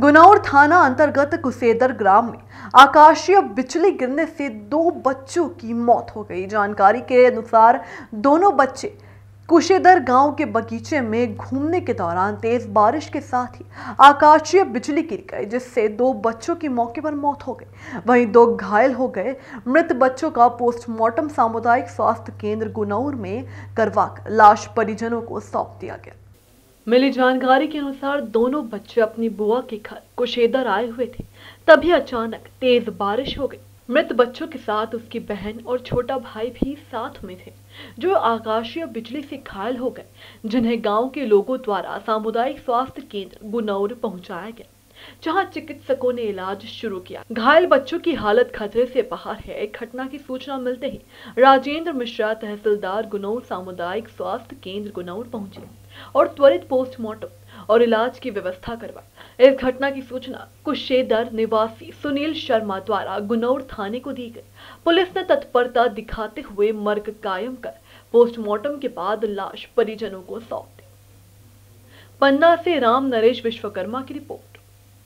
गुनौर थाना अंतर्गत कुसेदर ग्राम में आकाशीय बिजली गिरने से दो बच्चों की मौत हो गई जानकारी के अनुसार दोनों बच्चे कुशेदर गांव के बगीचे में घूमने के दौरान तेज बारिश के साथ ही आकाशीय बिजली गिर गई जिससे दो बच्चों की मौके पर मौत हो गई वहीं दो घायल हो गए मृत बच्चों का पोस्टमार्टम सामुदायिक स्वास्थ्य केंद्र गुनौर में करवाकर लाश परिजनों को सौंप दिया गया मिली जानकारी के अनुसार दोनों बच्चे अपनी बुआ के घर कुशेदर आए हुए थे तभी अचानक तेज बारिश हो गई मृत बच्चों के साथ उसकी बहन और छोटा भाई भी साथ में थे जो आकाशीय बिजली से घायल हो गए जिन्हें गांव के लोगों द्वारा सामुदायिक स्वास्थ्य केंद्र गुनौर पहुंचाया गया जहां चिकित्सकों ने इलाज शुरू किया घायल बच्चों की हालत खतरे से बाहर है एक घटना की सूचना मिलते ही राजेंद्र मिश्रा तहसीलदार गुनौर सामुदायिक स्वास्थ्य केंद्र गुनौर पहुंचे और त्वरित पोस्टमार्टम और इलाज की व्यवस्था करवाई इस घटना की सूचना कुशेदर निवासी सुनील शर्मा द्वारा गुनौर थाने को दी गई पुलिस ने तत्परता दिखाते हुए मर्ग कायम कर पोस्टमार्टम के बाद लाश परिजनों को सौंप दी पन्ना से राम नरेश विश्वकर्मा की रिपोर्ट